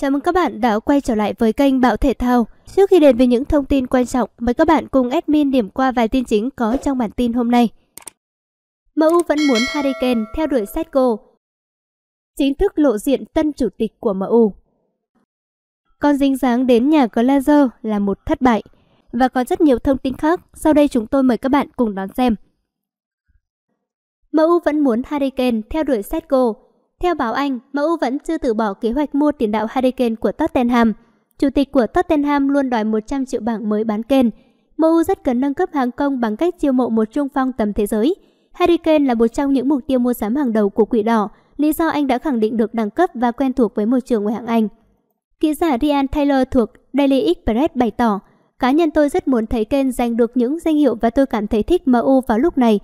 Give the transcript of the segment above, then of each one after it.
Chào mừng các bạn đã quay trở lại với kênh Bạo Thể Thao. Trước khi đến với những thông tin quan trọng, mời các bạn cùng admin điểm qua vài tin chính có trong bản tin hôm nay. MU vẫn muốn Harry Kane theo đuổi Setco. Chính thức lộ diện tân chủ tịch của MU. Con dính dáng đến nhà Glazer là một thất bại. Và có rất nhiều thông tin khác, sau đây chúng tôi mời các bạn cùng đón xem. MU vẫn muốn Harry Kane theo đuổi Setco. Theo báo Anh, MU vẫn chưa từ bỏ kế hoạch mua tiền đạo Harry Kane của Tottenham. Chủ tịch của Tottenham luôn đòi 100 triệu bảng mới bán Kane. MU rất cần nâng cấp hàng công bằng cách chiêu mộ một trung phong tầm thế giới. Harry Kane là một trong những mục tiêu mua sắm hàng đầu của Quỷ Đỏ, lý do anh đã khẳng định được đẳng cấp và quen thuộc với môi trường ngoại hạng Anh. Ký giả Ryan Taylor thuộc Daily Express bày tỏ, cá nhân tôi rất muốn thấy Kane giành được những danh hiệu và tôi cảm thấy thích MU vào lúc này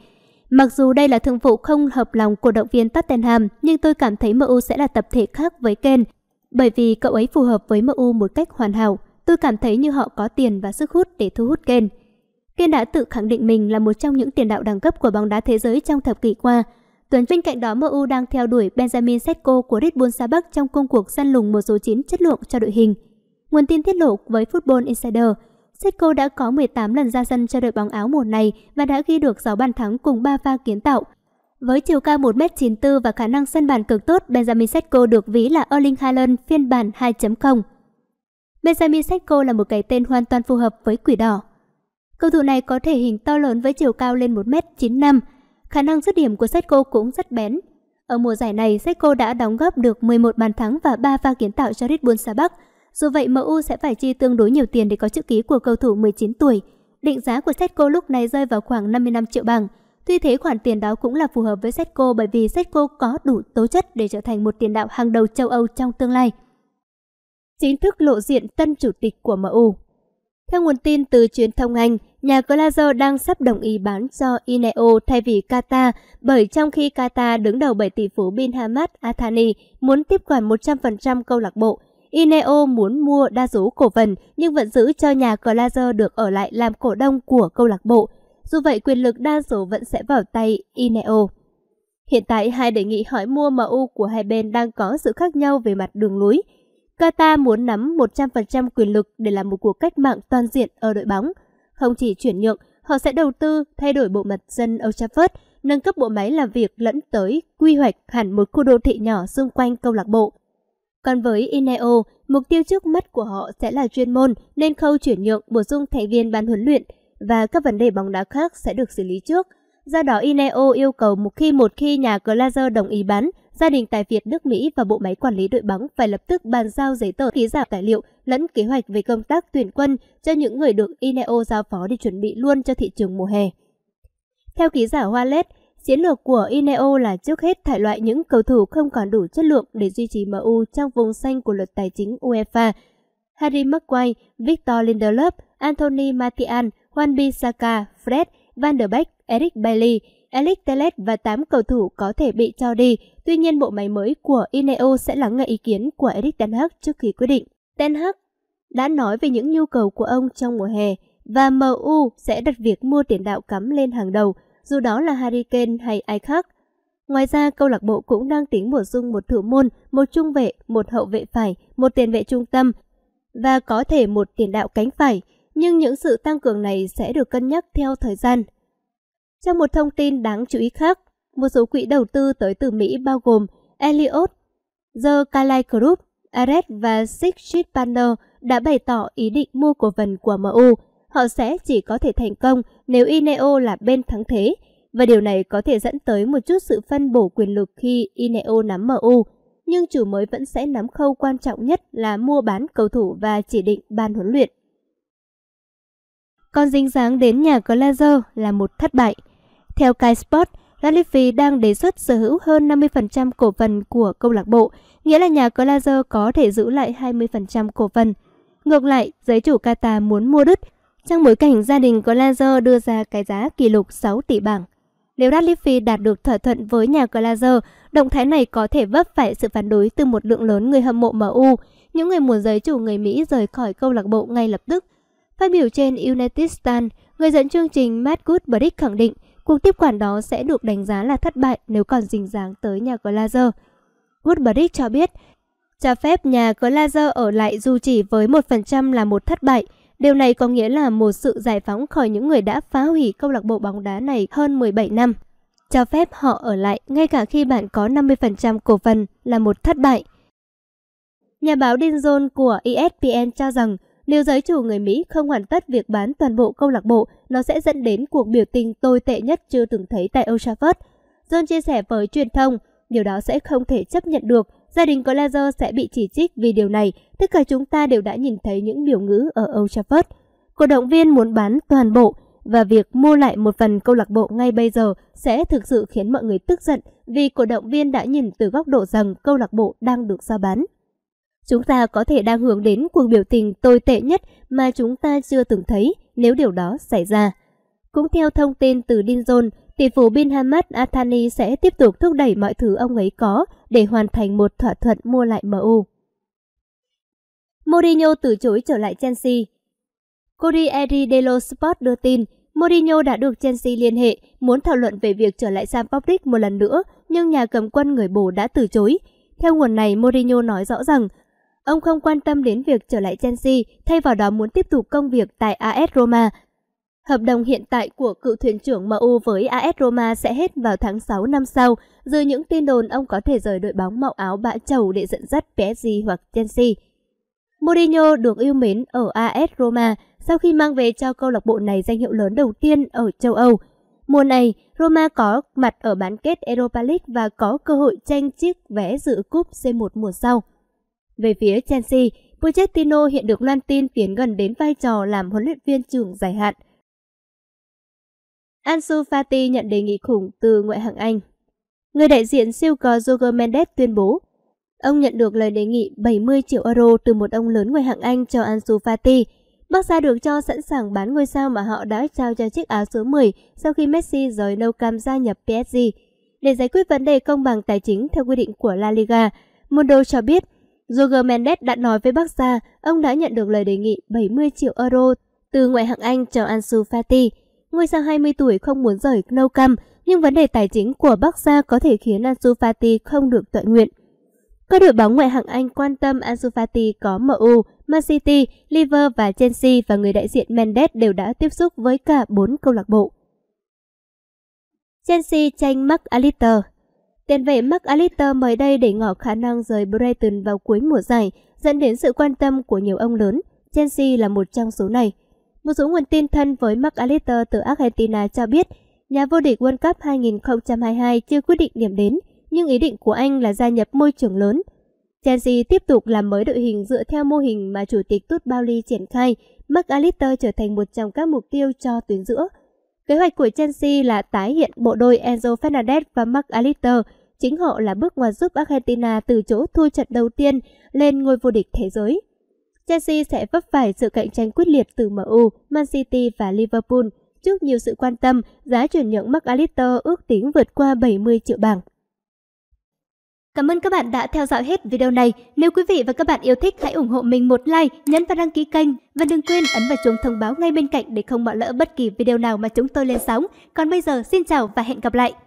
Mặc dù đây là thương vụ không hợp lòng của động viên Tottenham, nhưng tôi cảm thấy MU sẽ là tập thể khác với Kane, bởi vì cậu ấy phù hợp với MU một cách hoàn hảo. Tôi cảm thấy như họ có tiền và sức hút để thu hút Kane. Kane đã tự khẳng định mình là một trong những tiền đạo đẳng cấp của bóng đá thế giới trong thập kỷ qua. Tuần bên cạnh đó MU đang theo đuổi Benjamin Sesko của Red Bull Sa trong công cuộc săn lùng một số 9 chất lượng cho đội hình. Nguồn tin tiết lộ với Football Insider, Setco đã có 18 lần ra sân cho đội bóng áo mùa này và đã ghi được 6 bàn thắng cùng 3 pha kiến tạo. Với chiều cao 1m94 và khả năng sân bàn cực tốt, Benjamin Setco được ví là Erling Haaland phiên bản 2.0. Benjamin Setco là một cái tên hoàn toàn phù hợp với quỷ đỏ. Cầu thủ này có thể hình to lớn với chiều cao lên 1m95. Khả năng dứt điểm của Setco cũng rất bén. Ở mùa giải này, Setco đã đóng góp được 11 bàn thắng và 3 pha kiến tạo cho Red Bull Sa Bắc – dù vậy MU sẽ phải chi tương đối nhiều tiền để có chữ ký của cầu thủ 19 tuổi. Định giá của Setco lúc này rơi vào khoảng 55 triệu bảng. Tuy thế khoản tiền đó cũng là phù hợp với Setco bởi vì Setco có đủ tố chất để trở thành một tiền đạo hàng đầu châu Âu trong tương lai. Chính thức lộ diện tân chủ tịch của MU Theo nguồn tin từ truyền thông Anh, nhà Glazer đang sắp đồng ý bán cho Ineo thay vì Qatar bởi trong khi Qatar đứng đầu bởi tỷ phú Bin Hamad Athani muốn tiếp quản 100% câu lạc bộ, Ineo muốn mua đa số cổ phần nhưng vẫn giữ cho nhà Glazer được ở lại làm cổ đông của câu lạc bộ. Dù vậy, quyền lực đa số vẫn sẽ vào tay Ineo. Hiện tại, hai đề nghị hỏi mua MU của hai bên đang có sự khác nhau về mặt đường lối. Qatar muốn nắm 100% quyền lực để làm một cuộc cách mạng toàn diện ở đội bóng. Không chỉ chuyển nhượng, họ sẽ đầu tư thay đổi bộ mặt dân Old Trafford, nâng cấp bộ máy làm việc lẫn tới quy hoạch hẳn một khu đô thị nhỏ xung quanh câu lạc bộ. Còn với Ineo, mục tiêu trước mắt của họ sẽ là chuyên môn nên khâu chuyển nhượng bổ sung thành viên ban huấn luyện và các vấn đề bóng đá khác sẽ được xử lý trước. Do đó Ineo yêu cầu một khi một khi nhà Glazer đồng ý bán, gia đình tài Việt nước Mỹ và bộ máy quản lý đội bóng phải lập tức bàn giao giấy tờ ký giả tài liệu lẫn kế hoạch về công tác tuyển quân cho những người được Ineo giao phó để chuẩn bị luôn cho thị trường mùa hè. Theo ký giả Wallet, Chiến lược của Ineo là trước hết thải loại những cầu thủ không còn đủ chất lượng để duy trì MU trong vùng xanh của luật tài chính UEFA. Harry Maguire, Victor Lindelof, Anthony Martial, Juanbi bissaka Fred, Van der Beek, Eric Bailly, Alex Teles và 8 cầu thủ có thể bị cho đi. Tuy nhiên, bộ máy mới của Ineo sẽ lắng nghe ý kiến của Eric Ten Hag trước khi quyết định. Ten Hag đã nói về những nhu cầu của ông trong mùa hè và MU sẽ đặt việc mua tiền đạo cắm lên hàng đầu – dù đó là Harry Kane hay ai khác. Ngoài ra, câu lạc bộ cũng đang tính bổ sung một thủ môn, một trung vệ, một hậu vệ phải, một tiền vệ trung tâm và có thể một tiền đạo cánh phải, nhưng những sự tăng cường này sẽ được cân nhắc theo thời gian. Trong một thông tin đáng chú ý khác, một số quỹ đầu tư tới từ Mỹ bao gồm Elliot, The Kalai Group, Ares và Six Sheet Partner đã bày tỏ ý định mua cổ phần của MU họ sẽ chỉ có thể thành công nếu INEO là bên thắng thế, và điều này có thể dẫn tới một chút sự phân bổ quyền lực khi INEO nắm MU, nhưng chủ mới vẫn sẽ nắm khâu quan trọng nhất là mua bán cầu thủ và chỉ định ban huấn luyện. Còn dính dáng đến nhà Glazer là một thất bại. Theo Sky Sport, Latifi đang đề xuất sở hữu hơn 50% cổ phần của câu lạc bộ, nghĩa là nhà Glazer có thể giữ lại 20% cổ phần. Ngược lại, giới chủ Qatar muốn mua đứt trong bối cảnh gia đình của Glazer đưa ra cái giá kỷ lục 6 tỷ bảng. Nếu Radcliffe đạt được thỏa thuận với nhà Glazer, động thái này có thể vấp phải sự phản đối từ một lượng lớn người hâm mộ MU, những người muốn giới chủ người Mỹ rời khỏi câu lạc bộ ngay lập tức. Phát biểu trên United Stand, người dẫn chương trình Matt Goodbrich khẳng định cuộc tiếp quản đó sẽ được đánh giá là thất bại nếu còn dính dáng tới nhà Glazer. Goodbrich cho biết, cho phép nhà Glazer ở lại dù chỉ với 1% là một thất bại – Điều này có nghĩa là một sự giải phóng khỏi những người đã phá hủy câu lạc bộ bóng đá này hơn 17 năm. Cho phép họ ở lại ngay cả khi bạn có 50% cổ phần là một thất bại. Nhà báo Dean Jones của ESPN cho rằng nếu giới chủ người Mỹ không hoàn tất việc bán toàn bộ câu lạc bộ, nó sẽ dẫn đến cuộc biểu tình tồi tệ nhất chưa từng thấy tại Old Trafford. John chia sẻ với truyền thông, điều đó sẽ không thể chấp nhận được Gia đình Glazer sẽ bị chỉ trích vì điều này, tất cả chúng ta đều đã nhìn thấy những biểu ngữ ở Old Trafford. Cổ động viên muốn bán toàn bộ và việc mua lại một phần câu lạc bộ ngay bây giờ sẽ thực sự khiến mọi người tức giận vì cổ động viên đã nhìn từ góc độ rằng câu lạc bộ đang được giao bán. Chúng ta có thể đang hướng đến cuộc biểu tình tồi tệ nhất mà chúng ta chưa từng thấy nếu điều đó xảy ra. Cũng theo thông tin từ Dinzon, tỷ phú Binhamad Athani sẽ tiếp tục thúc đẩy mọi thứ ông ấy có để hoàn thành một thỏa thuận mua lại MU. Mourinho từ chối trở lại Chelsea Corriere dello Sport đưa tin, Mourinho đã được Chelsea liên hệ, muốn thảo luận về việc trở lại Sampdoria một lần nữa, nhưng nhà cầm quân người Bồ đã từ chối. Theo nguồn này, Mourinho nói rõ rằng, ông không quan tâm đến việc trở lại Chelsea, thay vào đó muốn tiếp tục công việc tại AS Roma Hợp đồng hiện tại của cựu thuyền trưởng MU với AS Roma sẽ hết vào tháng 6 năm sau, dưới những tin đồn ông có thể rời đội bóng màu áo bã trầu để dẫn dắt PSG hoặc Chelsea. Mourinho được yêu mến ở AS Roma sau khi mang về cho câu lạc bộ này danh hiệu lớn đầu tiên ở châu Âu. Mùa này, Roma có mặt ở bán kết Europa League và có cơ hội tranh chiếc vé dự cúp C1 mùa sau. Về phía Chelsea, Pochettino hiện được loan tin tiến gần đến vai trò làm huấn luyện viên trưởng dài hạn – Ansu Fati nhận đề nghị khủng từ ngoại hạng Anh. Người đại diện siêu cò Jorge Mendes tuyên bố, ông nhận được lời đề nghị 70 triệu euro từ một ông lớn ngoại hạng Anh cho Ansu Fati. Barca ra được cho sẵn sàng bán ngôi sao mà họ đã trao cho chiếc áo số 10 sau khi Messi rời Nou Camp gia nhập PSG. Để giải quyết vấn đề công bằng tài chính theo quy định của La Liga, Mundo cho biết Jorge Mendes đã nói với Barca ông đã nhận được lời đề nghị 70 triệu euro từ ngoại hạng Anh cho Ansu Fati. Ngôi sao 20 tuổi không muốn rời nâu cam, nhưng vấn đề tài chính của Bắc Gia có thể khiến Ansu Fati không được tội nguyện. Các đội bóng ngoại hạng Anh quan tâm Ansu Fati có MU, Man City, Liverpool và Chelsea và người đại diện Mendes đều đã tiếp xúc với cả 4 câu lạc bộ. Chelsea tranh Mark Alister. Tiền vệ Mark Alister mới đây để ngỏ khả năng rời Brighton vào cuối mùa giải, dẫn đến sự quan tâm của nhiều ông lớn. Chelsea là một trong số này. Một số nguồn tin thân với Mark Alistair từ Argentina cho biết, nhà vô địch World Cup 2022 chưa quyết định điểm đến, nhưng ý định của anh là gia nhập môi trường lớn. Chelsea tiếp tục làm mới đội hình dựa theo mô hình mà chủ tịch Tut Bowley triển khai, Mark Alistair trở thành một trong các mục tiêu cho tuyến giữa. Kế hoạch của Chelsea là tái hiện bộ đôi Enzo Fernandez và Mark Alistair, chính họ là bước ngoặt giúp Argentina từ chỗ thua trận đầu tiên lên ngôi vô địch thế giới. Chelsea sẽ vấp phải sự cạnh tranh quyết liệt từ MU, Man City và Liverpool. Trước nhiều sự quan tâm, giá chuyển nhượng McAllister ước tính vượt qua 70 triệu bảng. Cảm ơn các bạn đã theo dõi hết video này. Nếu quý vị và các bạn yêu thích, hãy ủng hộ mình một like, nhấn vào đăng ký kênh và đừng quên ấn vào chuông thông báo ngay bên cạnh để không bỏ lỡ bất kỳ video nào mà chúng tôi lên sóng. Còn bây giờ, xin chào và hẹn gặp lại!